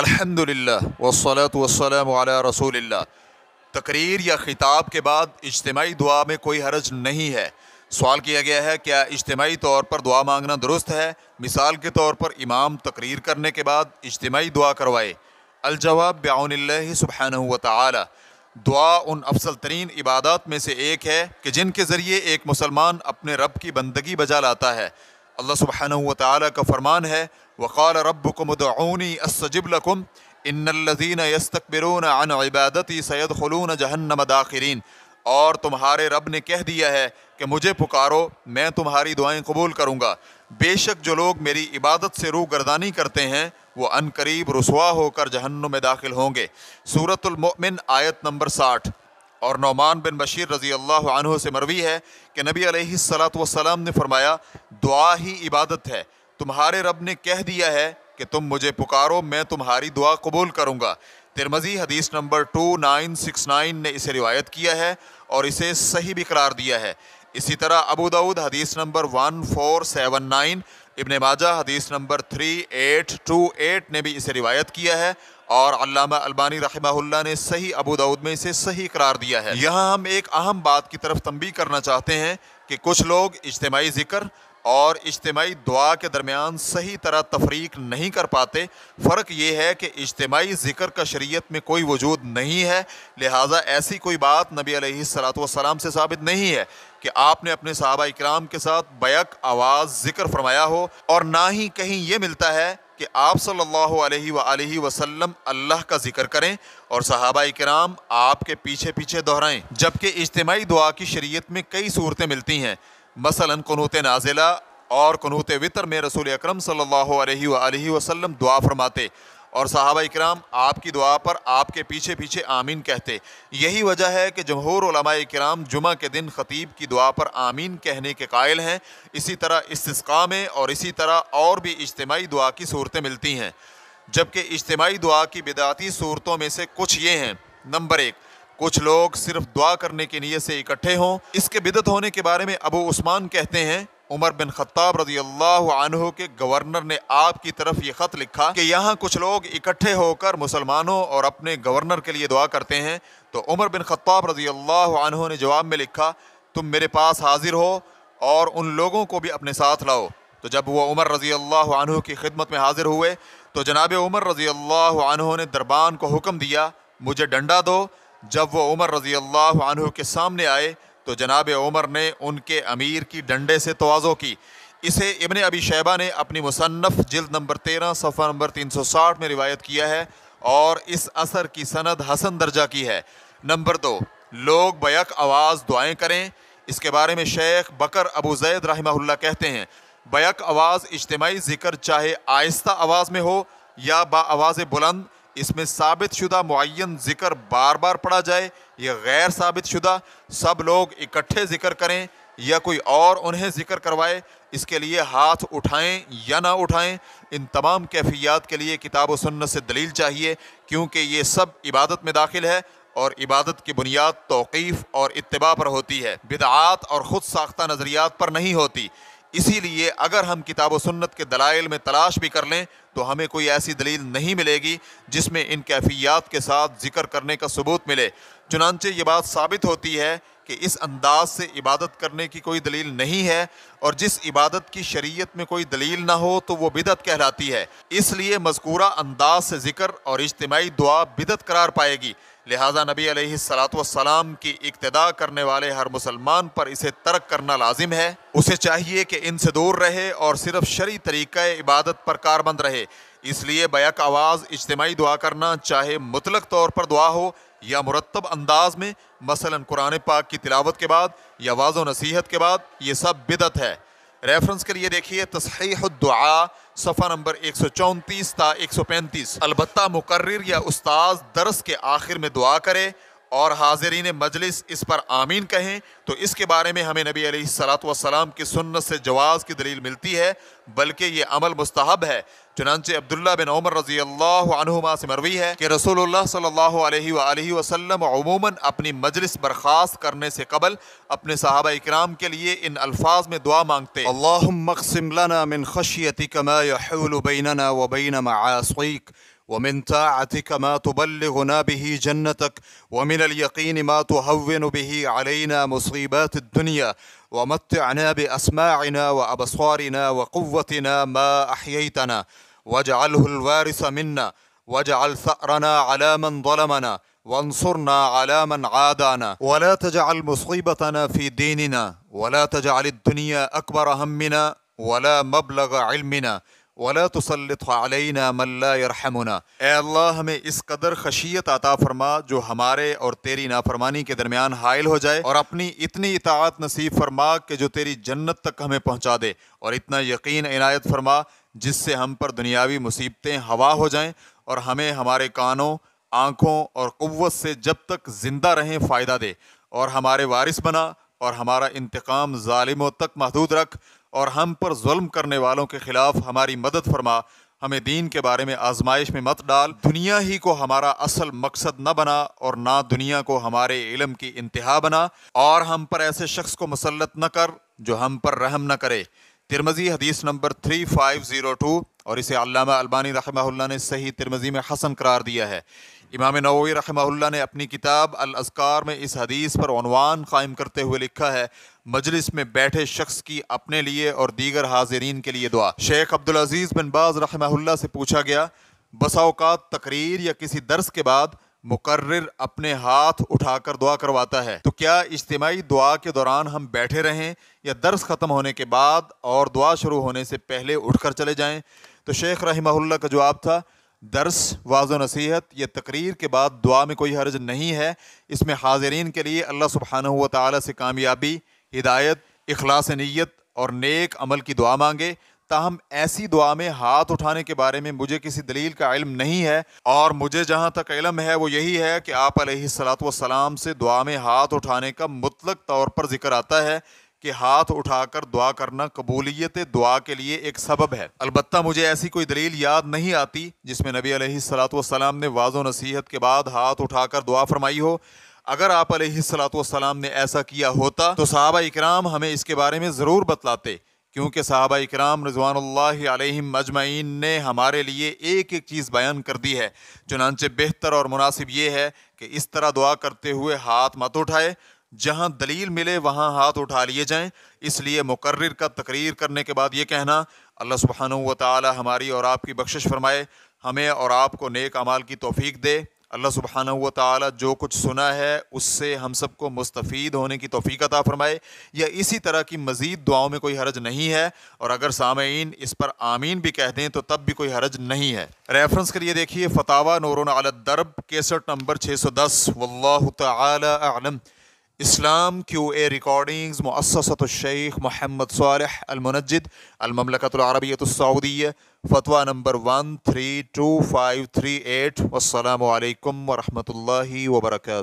अल्हम्दुलिल्लाह वसलत वसलम अला रसूलिल्लाह तकरीर या ख़िताब के बाद इज्तमाही दुआ में कोई हरज नहीं है सवाल किया गया है क्या इज्तमाही तौर पर दुआ मांगना दुरुस्त है मिसाल के तौर पर इमाम तकरीर करने के बाद इज्तमाही दुआ करवाए अलजवाब ब्याउनल्ल सुबहान ताली दुआ उन अफसल तरीन इबादत में से एक है कि जिनके ज़रिए एक मुसलमान अपने रब की बंदगी बजा लाता है अल्लाह सुबहान तआला का फरमान है वक़ाल रबुकमदनी असजबलकुम इन्नल्लज़ीन यस्तकबिरून अन इबादती सैद खलून जहन्नम दाखिरीन और तुम्हारे रब ने कह दिया है कि मुझे पुकारो मैं तुम्हारी दुआएं कबूल करूंगा बेशक जो लोग मेरी इबादत से रू गर्दानी करते हैं वो अन करीब होकर जहन्नुम में दाखिल होंगे सूरतुलमिन आयत नंबर साठ और नौमान बिन बशीर रज़ी अल्लाह से मरवी है कि नबी अलैहिस्सलात सलाम ने फरमाया दुआ ही इबादत है तुम्हारे रब ने कह दिया है कि तुम मुझे पुकारो मैं तुम्हारी दुआ कबूल करूँगा तिरमजी हदीस number two nine six nine ने इसे रिवायत किया है और इसे सही भी करार दिया है इसी तरह अबू दाऊद हदीस number one four seven nine Ibn Majah हदीस number three eight two eight ने भी इसे रिवायत किया है और अल्लामा अल्बानी रहमहुल्ला ने सही अबू दाऊद में इसे सही करार दिया है यहाँ हम एक अहम बात की तरफ तंबी करना चाहते हैं कि कुछ लोग इज्तमाही ज़िक्र और इज्तमाही दुआ के दरमियान सही तरह तफरीक नहीं कर पाते फ़र्क ये है कि इज्तमाही ज़िक्र का शरीयत में कोई वजूद नहीं है लिहाजा ऐसी कोई बात नबी सलाम से साबित नहीं है कि आपने अपने सहाबा इक्राम के साथ बैक आवाज़ ज़िक्र फरमाया हो और ना ही कहीं ये मिलता है कि आप सल्लल्लाहु अलैहि वसल्लम अल्लाह का जिक्र करें और सहाबा कराम आपके पीछे पीछे दोहराएं जबकि इज्तमाही दुआ की शरीयत में कई सूरतें मिलती हैं मसलन कनूत नाजिला और कनूत वितर में रसूल अक्रम सल्लल्लाहु अलैहि वसल्लम दुआ फरमाते और साहबा इक्राम आपकी दुआ पर आपके पीछे पीछे आमीन कहते यही वजह है कि जमहूर कराम जुमा के दिन ख़तीब की दुआ पर आमीन कहने के कायल हैं इसी तरह इसका में और इसी तरह और भी इज्तमाही दुआ की सूरतें मिलती हैं जबकि इज्तमाही दुआ की बिदाती सूरतों में से कुछ ये हैं नंबर एक कुछ लोग सिर्फ दुआ करने की नीयत से इकट्ठे हों इसके बिदत होने के बारे में अबू उस्मान कहते हैं उमर बिन खत्ताब रजी अल्लाह के गवर्नर ने आपकी तरफ ये ख़त लिखा कि यहाँ कुछ लोग इकट्ठे होकर मुसलमानों और अपने गवर्नर के लिए दुआ करते हैं तो उमर बिन खत्ताब रजी अल्लाह ने जवाब में लिखा तुम मेरे पास हाजिर हो और उन लोगों को भी अपने साथ लाओ तो जब वह उमर रज़ी अल्लाह की खिदमत में हाजिर हुए तो जनाब उमर रज़ी अल्लाह ने दरबान को हुक्म दिया मुझे डंडा दो जब वह उमर रज़ी अल्लाह के सामने आए तो जनाब उमर ने उनके अमीर की डंडे से तोज़ो की इसे इबन अबी शैबा ने अपनी मुसन्फ़ जल्द नंबर तेरह सफ़ा नंबर तीन सौ साठ में रिवायत किया है और इस असर की सनद हसन दर्जा की है नंबर दो लोग बैक आवाज़ दुआएँ करें इसके बारे में शेख बकर अबू जैद रही कहते हैं बैक आवाज़ इज्तमाही ज़िक्र चाहे आहिस्ता आवाज़ में हो या बा आवाज़ बुलंद इसमें साबित शुदा मुन ज़िक्र बार बार पढ़ा जाए या गैर साबित शुदा सब लोग इकट्ठे ज़िक्र करें या कोई और उन्हें ज़िक्र करवाए इसके लिए हाथ उठाएं या ना उठाएं इन तमाम कैफियात के लिए किताब सुन्न से दलील चाहिए क्योंकि ये सब इबादत में दाखिल है और इबादत की बुनियाद तोकीफ़ और इतबा पर होती है बिदात और ख़ुद साख्ता नज़रियात पर नहीं होती इसीलिए अगर हम किताब व सुन्नत के दलाइल में तलाश भी कर लें तो हमें कोई ऐसी दलील नहीं मिलेगी जिसमें इन कैफियात के साथ जिक्र करने का सबूत मिले चुनानचे ये बात साबित होती है कि इस अंदाज से इबादत करने की कोई दलील नहीं है और जिस इबादत की शरीयत में कोई दलील ना हो तो वो बिदत कहलाती है इसलिए मजकूरा अंदाज से जिक्र और इज्तमाही दुआ बिदत करार पाएगी लिहाजा नबी सलाम की इक्तदा करने वाले हर मुसलमान पर इसे तर्क करना लाजिम है उसे चाहिए कि इनसे दूर रहे और सिर्फ शरी तरीक़ इबादत पर कारबंद रहे इसलिए बैक आवाज़ इज्तमाही दुआ करना चाहे मुतलक तौर पर दुआ हो या मुरतब अंदाज में मसलन कुरान पाक की तिलावत के बाद या वाज़ नसीहत के बाद ये सब बिदत है रेफरेंस करिए देखिए तसहीदुआ सफ़ा नंबर एक सौ चौंतीस ता एक सौ पैंतीस अलबत् मुकर या उस्ताद दरस के आखिर में दुआ करे और हाजरीन मजलिस इस पर आमीन कहें तो इसके बारे में हमें नबी सलाम की सुन्नत से जवाज़ की दलील मिलती है बल्कि ये अमल मुस्तहब है चुनानचे अब्दुल्ला बिन उमर रजी अल्लाहुमा से मरवी है कि रसूलुल्लाह सल्लल्लाहु अलैहि अमूमन अपनी मजलिस बर्खास्त करने से कबल अपने साहब इक्राम के लिए इन अल्फाज में दुआ मांगते अल्लाहम ومن طاعتك ما تبلغنا به جنتك ومن اليقين ما تهون به علينا مصيبات الدنيا ومتعنا باسماعنا وابصارنا وقوتنا ما احييتنا واجعله الوارث منا واجعل ثارنا على من ظلمنا وانصرنا على من عادانا ولا تجعل مصيبتنا في ديننا ولا تجعل الدنيا اكبر همنا ولا مبلغ علمنا वला तसलतना मल्लामना अल्लाह हमें इस कदर खशियत आता फरमा जो हमारे और तेरी नाफरमानी के दरमियान हायल हो जाए और अपनी इतनी इतात नसीब फरमा कि जो तेरी जन्नत तक हमें पहुँचा दे और इतना यकीन इनायत फरमा जिससे हम पर दुनियावी मुसीबतें हवा हो जाएँ और हमें हमारे कानों आँखों और क़वत से जब तक ज़िंदा रहें फ़ायदा दे और हमारे वारिस बना और हमारा इंतकाम ालिमों तक महदूद रख और हम पर जुल्म करने वालों के ख़िलाफ़ हमारी मदद फरमा हमें दीन के बारे में आजमाइश में मत डाल दुनिया ही को हमारा असल मकसद न बना और ना दुनिया को हमारे इलम की इंतहा बना और हम पर ऐसे शख्स को मुसलत न कर जो हम पर रहम न करे तिरमजी हदीस number three five zero two और इसे अल्लामा अल्बानी रखमल्ला ने सही तिरमजी में हसन करार दिया है इमाम नवी रखमल्ला ने अपनी किताब अजकार में इस हदीस पर अनवान कायम करते हुए लिखा है मजलिस में बैठे शख्स की अपने लिए और दीगर हाजरीन के लिए दुआ शेख अब्दुल अजीज़ बिन बाज रखमल्ला से पूछा गया बसाओकात तकरीर या किसी दर्स के बाद मुकर्र अपने हाथ उठाकर दुआ करवाता है तो क्या इज्तमाही दुआ के दौरान हम बैठे रहें या दर्स ख़त्म होने के बाद और दुआ शुरू होने से पहले उठकर चले जाएं तो शेख रहमहुल्ला का जवाब था दर्स वाज नसीहत या तकरीर के बाद दुआ में कोई हर्ज नहीं है इसमें हाजरीन के लिए अल्लाह सुबहाना हुआ से कामयाबी हिदायत अखलास नीयत और नेक अमल की दुआ मांगे ताहम ऐसी दुआ में हाथ उठाने के बारे में मुझे किसी दलील का इल्म नहीं है और मुझे जहाँ तक इलम है वो यही है कि आप सलाम से दुआ में हाथ उठाने का मुतलक तौर पर जिक्र आता है कि हाथ उठाकर दुआ करना कबूलियत दुआ के लिए एक सबब है अलबत् मुझे ऐसी कोई दलील याद नहीं आती जिसमें नबी सलाम ने वाजो नसीहत के बाद हाथ उठाकर दुआ फरमाई हो अगर आप सलाम ने ऐसा किया होता तो साहबा इकराम हमें इसके बारे में ज़रूर बतलाते क्योंकि साहबा इक्राम रजवान मजमैन ने हमारे लिए एक एक चीज़ बयान कर दी है चुनानचे बेहतर और मुनासिब ये है कि इस तरह दुआ करते हुए हाथ मत उठाए जहाँ दलील मिले वहाँ हाथ उठा लिए जाएँ इसलिए मुकर्र का तकरीर करने के बाद ये कहना अल्लाह सुबहान व ताली हमारी और आपकी बख्शिश फरमाए हमें और आपको नेक अमाल की तोफ़ी दे अल्लाह सुबहाना हुआ ताली जो कुछ सुना है उससे हम सबको मुस्तफ़ीद होने की तोफ़ी अता फ़रमाए या इसी तरह की मज़ीद दुआओं में कोई हरज नहीं है और अगर सामीन इस पर आमीन भी कह दें तो तब भी कोई हरज नहीं है रेफरेंस के लिए देखिए फ़तावा नूरन दरब केसठ नंबर छः सौ दस वल्ल तलम इस्लाम क्यू ए रिकॉर्डिंग मुससतशेख मोहम्मद सालह अलमनजद अलममलकतरबियतसऊदी फ़तवा number one three two five three eight वालकम वरहमल वर्का